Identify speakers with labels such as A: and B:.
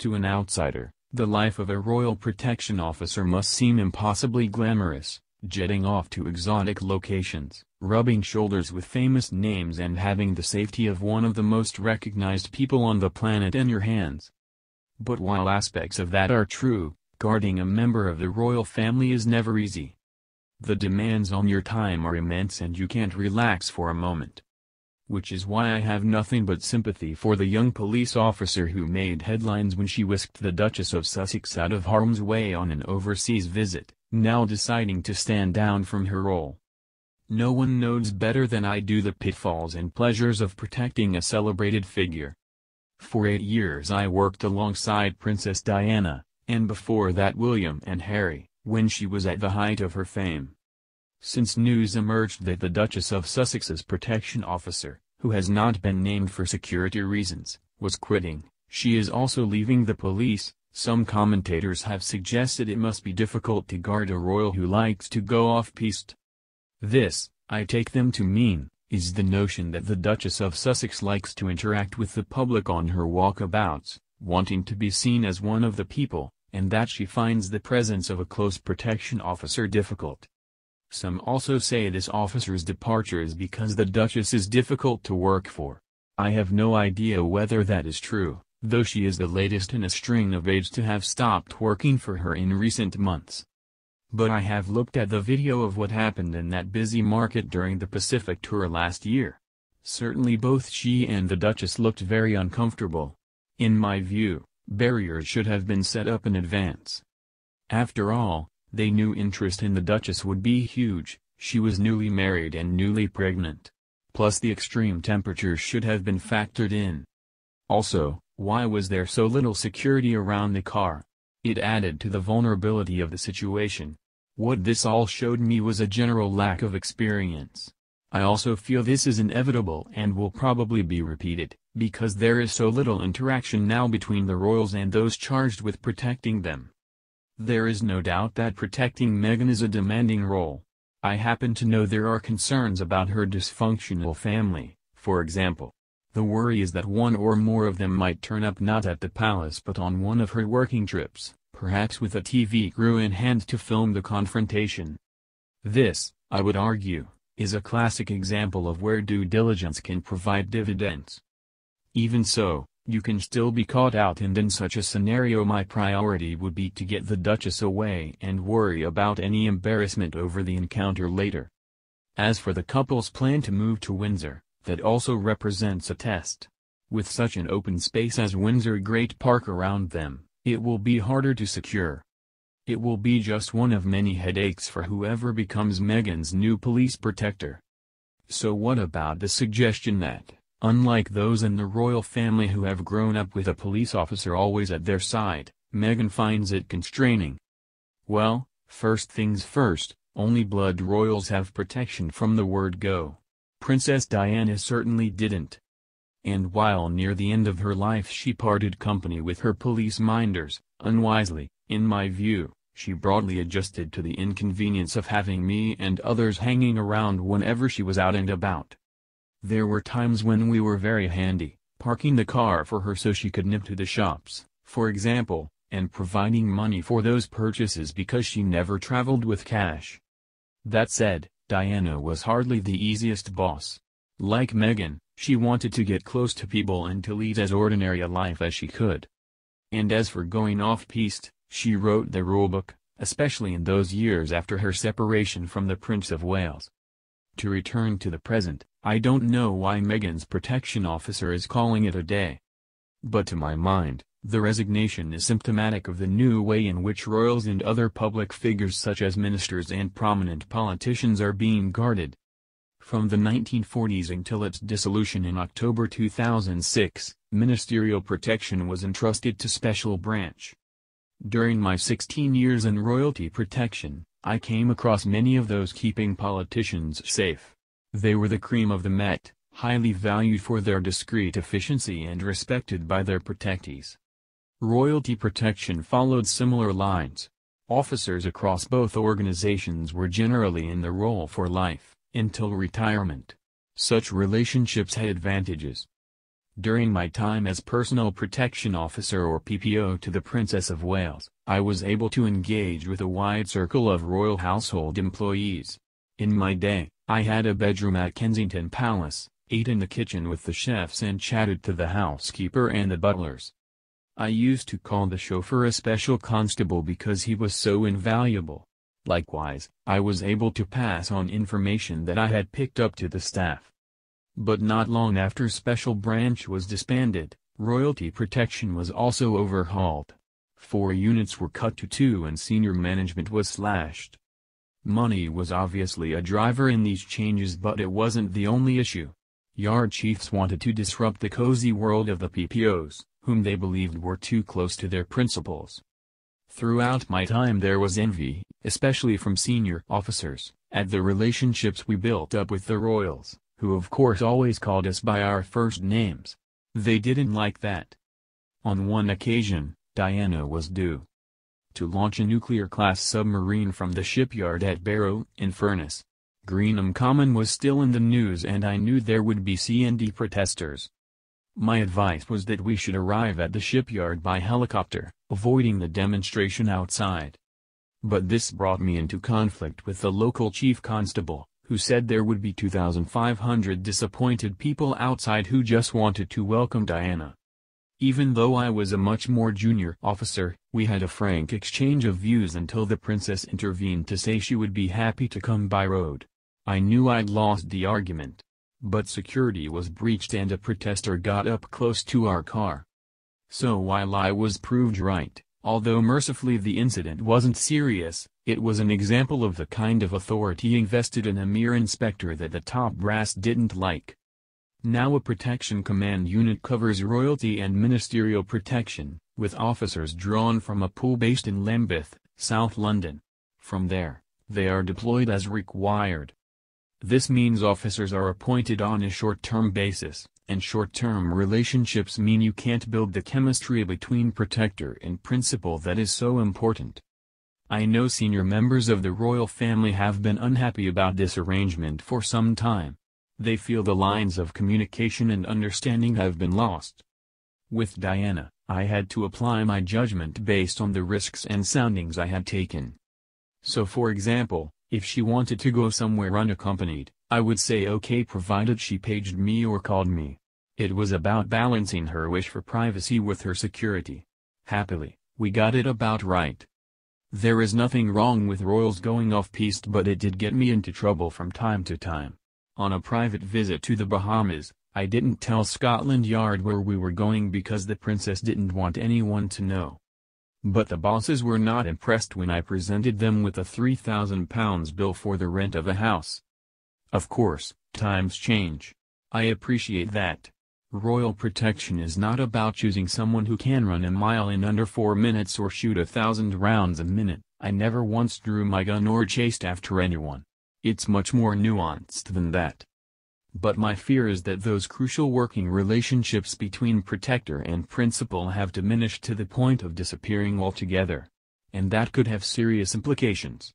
A: To an outsider, the life of a Royal Protection Officer must seem impossibly glamorous, jetting off to exotic locations, rubbing shoulders with famous names and having the safety of one of the most recognized people on the planet in your hands. But while aspects of that are true, guarding a member of the royal family is never easy. The demands on your time are immense and you can't relax for a moment which is why I have nothing but sympathy for the young police officer who made headlines when she whisked the Duchess of Sussex out of harm's way on an overseas visit, now deciding to stand down from her role. No one knows better than I do the pitfalls and pleasures of protecting a celebrated figure. For eight years I worked alongside Princess Diana, and before that William and Harry, when she was at the height of her fame since news emerged that the Duchess of Sussex's protection officer, who has not been named for security reasons, was quitting, she is also leaving the police. Some commentators have suggested it must be difficult to guard a royal who likes to go off-piste. This, I take them to mean, is the notion that the Duchess of Sussex likes to interact with the public on her walkabouts, wanting to be seen as one of the people, and that she finds the presence of a close protection officer difficult. Some also say this officer's departure is because the Duchess is difficult to work for. I have no idea whether that is true, though she is the latest in a string of aides to have stopped working for her in recent months. But I have looked at the video of what happened in that busy market during the Pacific tour last year. Certainly both she and the Duchess looked very uncomfortable. In my view, barriers should have been set up in advance. After all, they knew interest in the Duchess would be huge, she was newly married and newly pregnant. Plus the extreme temperatures should have been factored in. Also, why was there so little security around the car? It added to the vulnerability of the situation. What this all showed me was a general lack of experience. I also feel this is inevitable and will probably be repeated, because there is so little interaction now between the royals and those charged with protecting them. There is no doubt that protecting Meghan is a demanding role. I happen to know there are concerns about her dysfunctional family, for example. The worry is that one or more of them might turn up not at the palace but on one of her working trips, perhaps with a TV crew in hand to film the confrontation. This, I would argue, is a classic example of where due diligence can provide dividends. Even so, you can still be caught out and in such a scenario my priority would be to get the Duchess away and worry about any embarrassment over the encounter later. As for the couple's plan to move to Windsor, that also represents a test. With such an open space as Windsor Great Park around them, it will be harder to secure. It will be just one of many headaches for whoever becomes Meghan's new police protector. So what about the suggestion that Unlike those in the royal family who have grown up with a police officer always at their side, Meghan finds it constraining. Well, first things first, only blood royals have protection from the word go. Princess Diana certainly didn't. And while near the end of her life she parted company with her police minders, unwisely, in my view, she broadly adjusted to the inconvenience of having me and others hanging around whenever she was out and about. There were times when we were very handy, parking the car for her so she could nip to the shops, for example, and providing money for those purchases because she never traveled with cash. That said, Diana was hardly the easiest boss. Like Meghan, she wanted to get close to people and to lead as ordinary a life as she could. And as for going off-piste, she wrote the rulebook, especially in those years after her separation from the Prince of Wales. To return to the present, I don't know why Megan's protection officer is calling it a day. But to my mind, the resignation is symptomatic of the new way in which royals and other public figures such as ministers and prominent politicians are being guarded. From the 1940s until its dissolution in October 2006, ministerial protection was entrusted to special branch. During my 16 years in royalty protection, I came across many of those keeping politicians safe. They were the cream of the Met, highly valued for their discreet efficiency and respected by their protectees. Royalty protection followed similar lines. Officers across both organizations were generally in the role for life, until retirement. Such relationships had advantages. During my time as Personal Protection Officer or PPO to the Princess of Wales, I was able to engage with a wide circle of royal household employees, in my day, I had a bedroom at Kensington Palace, ate in the kitchen with the chefs and chatted to the housekeeper and the butlers. I used to call the chauffeur a special constable because he was so invaluable. Likewise, I was able to pass on information that I had picked up to the staff. But not long after Special Branch was disbanded, royalty protection was also overhauled. Four units were cut to two and senior management was slashed. Money was obviously a driver in these changes but it wasn't the only issue. Yard chiefs wanted to disrupt the cozy world of the PPOs, whom they believed were too close to their principles. Throughout my time there was envy, especially from senior officers, at the relationships we built up with the Royals, who of course always called us by our first names. They didn't like that. On one occasion, Diana was due, to launch a nuclear-class submarine from the shipyard at Barrow-in-Furness. Greenham Common was still in the news and I knew there would be CND protesters. My advice was that we should arrive at the shipyard by helicopter, avoiding the demonstration outside. But this brought me into conflict with the local chief constable, who said there would be 2,500 disappointed people outside who just wanted to welcome Diana. Even though I was a much more junior officer, we had a frank exchange of views until the princess intervened to say she would be happy to come by road. I knew I'd lost the argument. But security was breached and a protester got up close to our car. So while I was proved right, although mercifully the incident wasn't serious, it was an example of the kind of authority invested in a mere inspector that the top brass didn't like. Now a Protection Command unit covers royalty and ministerial protection, with officers drawn from a pool based in Lambeth, South London. From there, they are deployed as required. This means officers are appointed on a short-term basis, and short-term relationships mean you can't build the chemistry between protector and principal that is so important. I know senior members of the royal family have been unhappy about this arrangement for some time, they feel the lines of communication and understanding have been lost. With Diana, I had to apply my judgment based on the risks and soundings I had taken. So for example, if she wanted to go somewhere unaccompanied, I would say okay provided she paged me or called me. It was about balancing her wish for privacy with her security. Happily, we got it about right. There is nothing wrong with Royals going off-piste but it did get me into trouble from time to time. On a private visit to the Bahamas, I didn't tell Scotland Yard where we were going because the princess didn't want anyone to know. But the bosses were not impressed when I presented them with a £3,000 bill for the rent of a house. Of course, times change. I appreciate that. Royal protection is not about choosing someone who can run a mile in under four minutes or shoot a thousand rounds a minute. I never once drew my gun or chased after anyone. It's much more nuanced than that. But my fear is that those crucial working relationships between protector and principal have diminished to the point of disappearing altogether. And that could have serious implications.